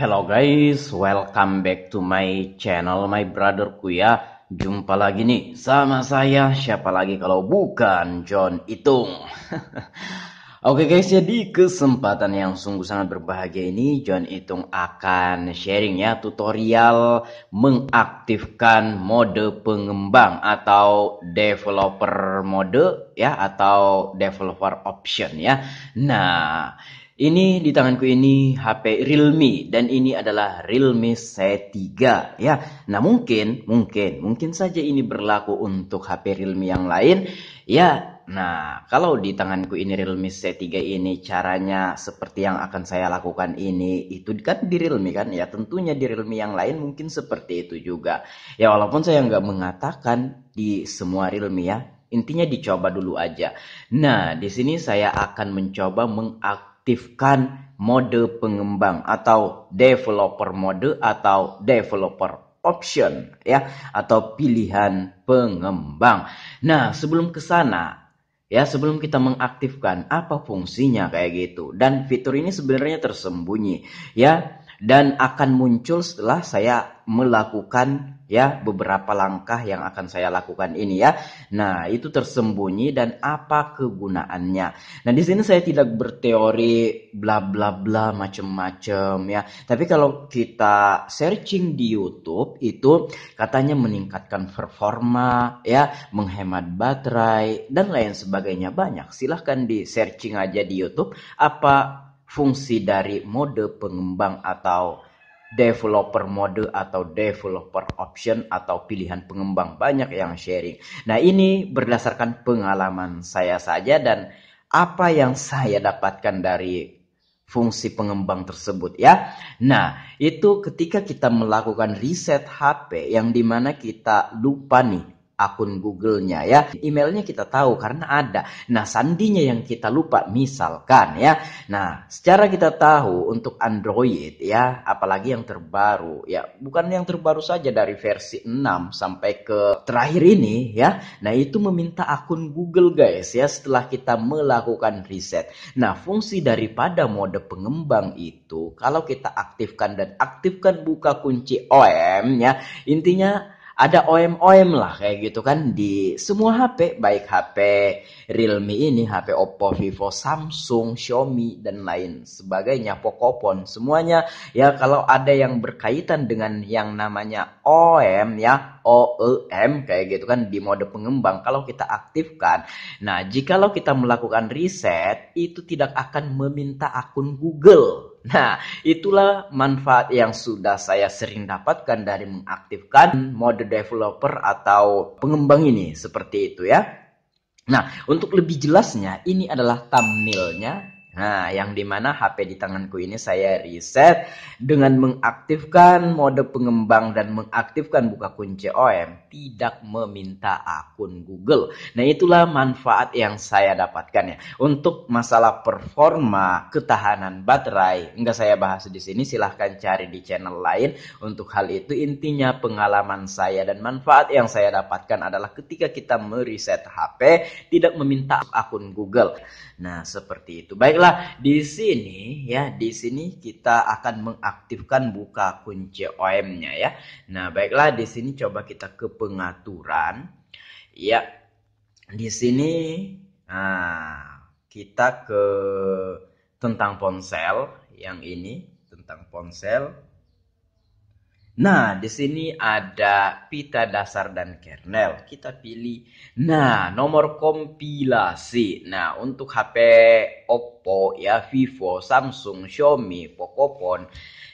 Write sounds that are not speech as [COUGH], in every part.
Hello guys, welcome back to my channel my brotherku ya Jumpa lagi nih sama saya siapa lagi kalau bukan John Itung [LAUGHS] Oke okay guys, jadi ya, kesempatan yang sungguh sangat berbahagia ini John Itung akan sharing ya tutorial mengaktifkan mode pengembang atau developer mode ya atau developer option ya. Nah, ini di tanganku ini HP Realme dan ini adalah Realme C3 ya. Nah mungkin, mungkin, mungkin saja ini berlaku untuk HP Realme yang lain ya. Nah kalau di tanganku ini Realme C3 ini caranya seperti yang akan saya lakukan ini itu kan di Realme kan ya tentunya di Realme yang lain mungkin seperti itu juga. Ya walaupun saya nggak mengatakan di semua Realme ya. Intinya dicoba dulu aja. Nah, di sini saya akan mencoba mengak aktifkan mode pengembang atau developer mode atau developer option ya atau pilihan pengembang. Nah, sebelum ke sana ya sebelum kita mengaktifkan apa fungsinya kayak gitu dan fitur ini sebenarnya tersembunyi ya dan akan muncul setelah saya melakukan ya beberapa langkah yang akan saya lakukan ini ya. Nah, itu tersembunyi dan apa kegunaannya. Nah, di sini saya tidak berteori bla bla bla macam-macam ya. Tapi kalau kita searching di YouTube itu katanya meningkatkan performa ya, menghemat baterai dan lain sebagainya banyak. Silahkan di searching aja di YouTube apa fungsi dari mode pengembang atau developer mode atau developer option atau pilihan pengembang banyak yang sharing. Nah, ini berdasarkan pengalaman saya saja dan apa yang saya dapatkan dari fungsi pengembang tersebut ya. Nah, itu ketika kita melakukan riset HP yang dimana kita lupa nih akun Google-nya ya. Emailnya kita tahu karena ada. Nah, sandinya yang kita lupa misalkan ya. Nah, secara kita tahu untuk Android ya, apalagi yang terbaru ya, bukan yang terbaru saja dari versi 6 sampai ke terakhir ini ya. Nah, itu meminta akun Google guys ya setelah kita melakukan riset. Nah, fungsi daripada mode pengembang itu kalau kita aktifkan dan aktifkan buka kunci OM ya, intinya ada OM-OM lah kayak gitu kan di semua HP, baik HP Realme ini, HP Oppo, Vivo, Samsung, Xiaomi dan lain sebagainya, Pocopon semuanya ya kalau ada yang berkaitan dengan yang namanya OM ya, OEM kayak gitu kan di mode pengembang kalau kita aktifkan. Nah, jikalau kita melakukan riset itu tidak akan meminta akun Google Nah, itulah manfaat yang sudah saya sering dapatkan dari mengaktifkan mode developer atau pengembang ini, seperti itu ya. Nah, untuk lebih jelasnya, ini adalah thumbnailnya Nah, yang dimana HP di tanganku ini saya reset dengan mengaktifkan mode pengembang dan mengaktifkan buka kunci OM tidak meminta akun Google. Nah, itulah manfaat yang saya dapatkan ya. Untuk masalah performa, ketahanan baterai, enggak saya bahas di sini, silahkan cari di channel lain. Untuk hal itu intinya pengalaman saya dan manfaat yang saya dapatkan adalah ketika kita mereset HP tidak meminta akun Google. Nah, seperti itu. Baik baiklah di sini ya di sini kita akan mengaktifkan buka kunci OM-nya ya nah baiklah di sini coba kita ke pengaturan ya di sini nah, kita ke tentang ponsel yang ini tentang ponsel Nah, di sini ada pita dasar dan kernel. Kita pilih. Nah, nomor kompilasi. Nah, untuk HP Oppo, ya Vivo, Samsung, Xiaomi, Pocophone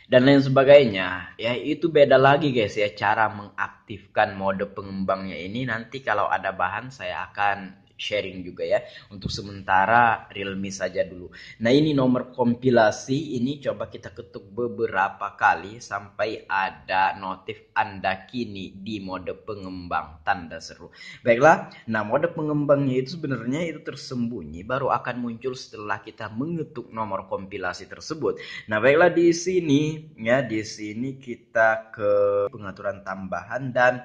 dan lain sebagainya, ya itu beda lagi guys ya cara mengaktifkan mode pengembangnya ini. Nanti kalau ada bahan saya akan sharing juga ya. Untuk sementara Realme saja dulu. Nah ini nomor kompilasi ini coba kita ketuk beberapa kali sampai ada notif Anda kini di mode pengembang tanda seru. Baiklah, nah mode pengembangnya itu sebenarnya itu tersembunyi baru akan muncul setelah kita mengetuk nomor kompilasi tersebut. Nah baiklah di sini ya di sini kita ke pengaturan tambahan dan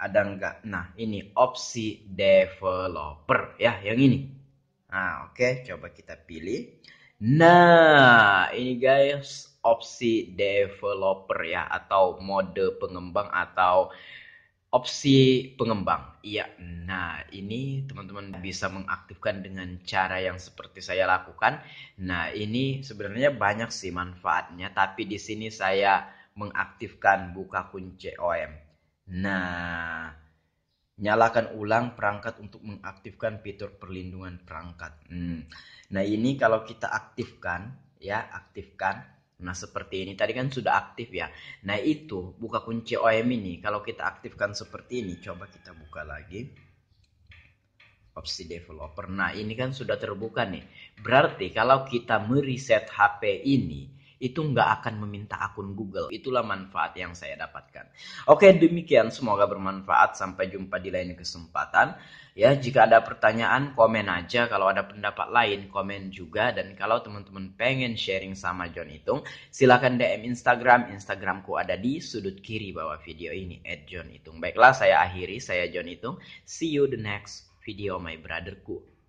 ada enggak? Nah, ini opsi developer ya, yang ini. Nah, oke, okay. coba kita pilih. Nah, ini guys, opsi developer ya atau mode pengembang atau opsi pengembang. Iya. Nah, ini teman-teman bisa mengaktifkan dengan cara yang seperti saya lakukan. Nah, ini sebenarnya banyak sih manfaatnya, tapi di sini saya mengaktifkan buka kunci OM. Nah, nyalakan ulang perangkat untuk mengaktifkan fitur perlindungan perangkat. Hmm. Nah, ini kalau kita aktifkan, ya, aktifkan. Nah, seperti ini tadi kan sudah aktif ya. Nah, itu buka kunci OM ini. Kalau kita aktifkan seperti ini, coba kita buka lagi opsi developer. Nah, ini kan sudah terbuka nih. Berarti kalau kita mereset HP ini, itu nggak akan meminta akun Google. Itulah manfaat yang saya dapatkan. Oke, demikian semoga bermanfaat. Sampai jumpa di lain kesempatan. Ya, jika ada pertanyaan, komen aja. Kalau ada pendapat lain, komen juga. Dan kalau teman-teman pengen sharing sama John Itung, silahkan DM Instagram. Instagramku ada di sudut kiri bawah video ini, at John Itung. Baiklah, saya akhiri. Saya John Itung. See you the next video, my brotherku.